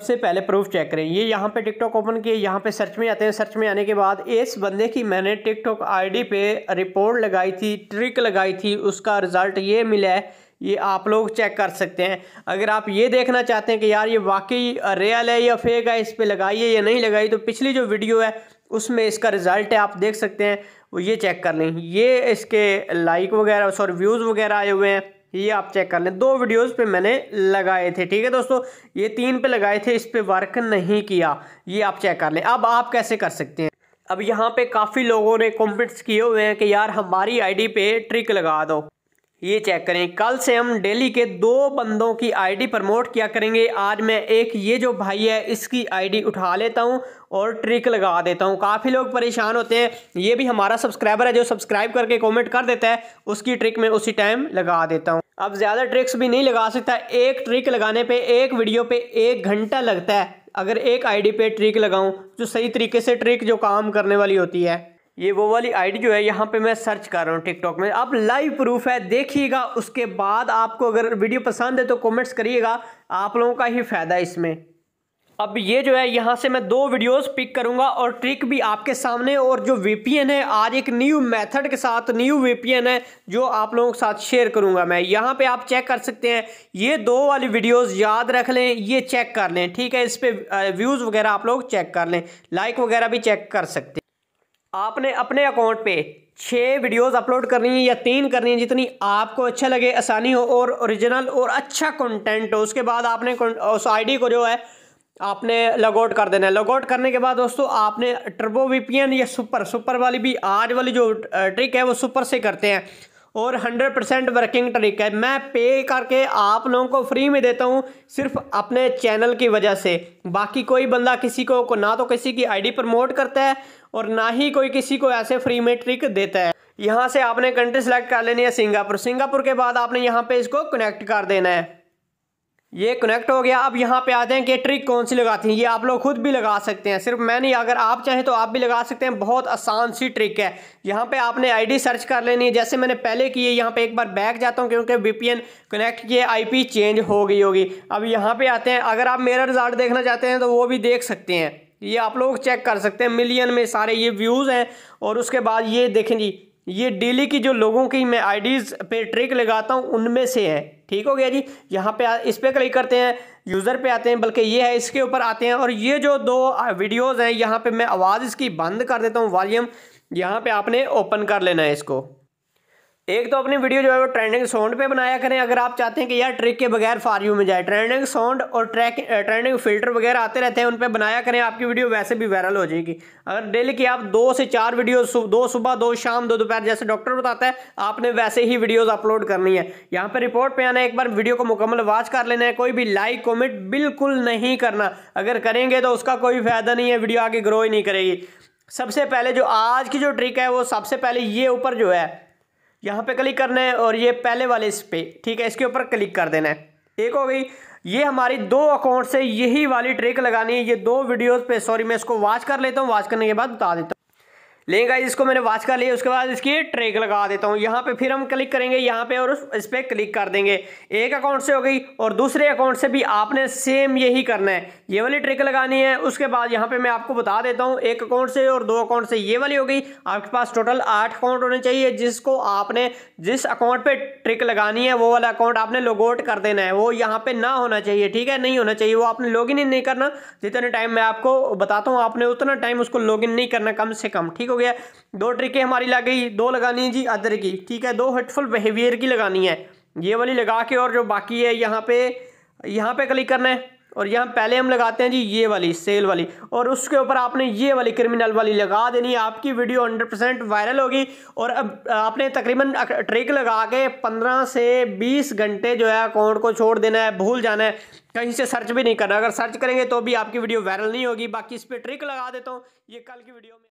सबसे पहले proof check करें ये यहाँ पे टिकटॉक ओपन किए यहाँ पे सर्च में आते हैं सर्च में आने के बाद इस बंदे की मैंने टिकटॉक आईडी पे रिपोर्ट लगाई थी ट्रिक लगाई थी उसका रिज़ल्ट ये मिला है ये आप लोग चेक कर सकते हैं अगर आप ये देखना चाहते हैं कि यार ये वाकई रियल है या फेक है इस पर लगाई है या नहीं लगाई तो पिछली जो वीडियो है उसमें इसका रिज़ल्ट है आप देख सकते हैं वो ये चेक कर लें ये इसके लाइक वगैरह सॉरी व्यूज़ वगैरह आए हुए हैं ये आप चेक कर लें दो वीडियोस पे मैंने लगाए थे ठीक है दोस्तों ये तीन पे लगाए थे इस पर वर्क नहीं किया ये आप चेक कर लें अब आप कैसे कर सकते हैं अब यहाँ पे काफ़ी लोगों ने कमेंट्स किए हुए हैं कि यार हमारी आईडी पे ट्रिक लगा दो ये चेक करें कल से हम डेली के दो बंदों की आईडी प्रमोट किया करेंगे आज मैं एक ये जो भाई है इसकी आईडी उठा लेता हूँ और ट्रिक लगा देता हूँ काफ़ी लोग परेशान होते हैं ये भी हमारा सब्सक्राइबर है जो सब्सक्राइब करके कमेंट कर देता है उसकी ट्रिक मैं उसी टाइम लगा देता हूँ अब ज़्यादा ट्रिक्स भी नहीं लगा सकता एक ट्रिक लगाने पर एक वीडियो पर एक घंटा लगता है अगर एक आई पे ट्रिक लगाऊँ जो सही तरीके से ट्रिक जो काम करने वाली होती है ये वो वाली आईडी जो है यहाँ पे मैं सर्च कर रहा हूँ टिकटॉक में आप लाइव प्रूफ है देखिएगा उसके बाद आपको अगर वीडियो पसंद है तो कमेंट्स करिएगा आप लोगों का ही फ़ायदा इसमें अब ये जो है यहाँ से मैं दो वीडियोस पिक करूँगा और ट्रिक भी आपके सामने और जो वीपीएन है आज एक न्यू मेथड के साथ न्यू वीपीएन है जो आप लोगों के साथ शेयर करूँगा मैं यहाँ पे आप चेक कर सकते हैं ये दो वाली वीडियोस याद रख लें ये चेक कर लें ठीक है इस पर व्यूज़ वगैरह आप लोग चेक कर लें लाइक वगैरह भी चेक कर सकते हैं आपने अपने अकाउंट पे छः वीडियोस अपलोड करनी है या तीन करनी है जितनी आपको अच्छा लगे आसानी हो और ओरिजिनल और अच्छा कंटेंट हो उसके बाद आपने उस आईडी को जो है आपने लॉगआउट कर देना है लॉगआउट करने के बाद दोस्तों आपने ट्रबो वीपीएन या सुपर सुपर वाली भी आज वाली जो ट्रिक है वो सुपर से करते हैं और 100 परसेंट वर्किंग ट्रिक है मैं पे करके आप लोगों को फ्री में देता हूँ सिर्फ अपने चैनल की वजह से बाकी कोई बंदा किसी को, को ना तो किसी की आईडी प्रमोट करता है और ना ही कोई किसी को ऐसे फ्री में ट्रिक देता है यहाँ से आपने कंट्री सेलेक्ट कर लेनी है सिंगापुर सिंगापुर के बाद आपने यहाँ पे इसको कनेक्ट कर देना है ये कनेक्ट हो गया अब यहाँ पे आते हैं कि ट्रिक कौन सी लगाती हैं ये आप लोग खुद भी लगा सकते हैं सिर्फ मैं नहीं अगर आप चाहें तो आप भी लगा सकते हैं बहुत आसान सी ट्रिक है यहाँ पे आपने आईडी सर्च कर लेनी है जैसे मैंने पहले की है यहाँ पे एक बार बैक जाता हूँ क्योंकि वीपीएन कनेक्ट किए आईपी चेंज हो गई होगी अब यहाँ पर आते हैं अगर आप मेरा रिजल्ट देखना चाहते हैं तो वो भी देख सकते हैं ये आप लोग चेक कर सकते हैं मिलियन में सारे ये व्यूज़ हैं और उसके बाद ये देखें जी ये डेली की जो लोगों की मैं आईडीज़ पे ट्रिक लगाता हूँ उनमें से है ठीक हो गया जी यहाँ पे इस पर क्लिक करते हैं यूज़र पे आते हैं बल्कि ये है इसके ऊपर आते हैं और ये जो दो वीडियोज़ हैं यहाँ पे मैं आवाज़ इसकी बंद कर देता हूँ वॉल्यूम यहाँ पे आपने ओपन कर लेना है इसको एक तो अपनी वीडियो जो है वो ट्रेंडिंग साउंड पे बनाया करें अगर आप चाहते हैं कि यार ट्रिक के बगैर फार यू में जाए ट्रेंडिंग साउंड और ट्रैक ट्रेंडिंग फिल्टर वगैरह आते रहते हैं उन पर बनाया करें आपकी वीडियो वैसे भी वायरल हो जाएगी अगर डेली की आप दो से चार वीडियो दो सुबह दो शाम दो दोपहर जैसे डॉक्टर बताता है आपने वैसे ही वीडियोज़ अपलोड करनी है यहाँ पर रिपोर्ट पर आना है एक बार वीडियो को मुकम्मल वाच कर लेना है कोई भी लाइक कॉमेंट बिल्कुल नहीं करना अगर करेंगे तो उसका कोई फ़ायदा नहीं है वीडियो आगे ग्रो ही नहीं करेगी सबसे पहले जो आज की जो ट्रिक है वो सबसे पहले ये ऊपर जो है यहाँ पे क्लिक करना है और ये पहले वाले इस पर ठीक है इसके ऊपर क्लिक कर देना है एक हो गई ये हमारी दो अकाउंट से यही वाली ट्रिक लगानी है ये दो वीडियोस पे सॉरी मैं इसको वॉच कर लेता हूँ वॉच करने के बाद बता देता हूँ लेगा इसको मैंने वाच कर लिया उसके बाद इसकी ट्रेक लगा देता हूँ यहाँ पे फिर हम क्लिक करेंगे यहाँ पे और इस पर क्लिक कर देंगे एक अकाउंट से हो गई और दूसरे अकाउंट से भी आपने सेम यही करना है ये वाली ट्रेक लगानी है उसके बाद यहाँ पे मैं आपको बता देता हूँ एक अकाउंट से और दो अकाउंट से ये वाली हो गई आपके पास टोटल आठ अकाउंट होने चाहिए जिसको आपने जिस अकाउंट पर ट्रिक लगानी है वो वाला अकाउंट आपने लॉग आउट कर देना है वो यहाँ पर ना होना चाहिए ठीक है नहीं होना चाहिए वो आपने लॉग इन नहीं करना जितने टाइम मैं आपको बताता हूँ आपने उतना टाइम उसको लॉग इन नहीं करना कम से कम ठीक हो गया दो ट्रिकें हमारी लग गई दो लगानी है जी अदर की ठीक है दो हटफुल बिहेवियर की लगानी है ये वाली लगा के और जो बाकी है यहाँ पे यहाँ पे क्लिक करना है और यहाँ पहले हम लगाते हैं जी ये वाली सेल वाली और उसके ऊपर आपने ये वाली क्रिमिनल वाली लगा देनी आपकी वीडियो 100% परसेंट वायरल होगी और अब आपने तकरीबन ट्रिक लगा के 15 से 20 घंटे जो है अकाउंट को छोड़ देना है भूल जाना है कहीं से सर्च भी नहीं करना अगर सर्च करेंगे तो भी आपकी वीडियो वायरल नहीं होगी बाकी इस पर ट्रिक लगा देता हूँ ये कल की वीडियो में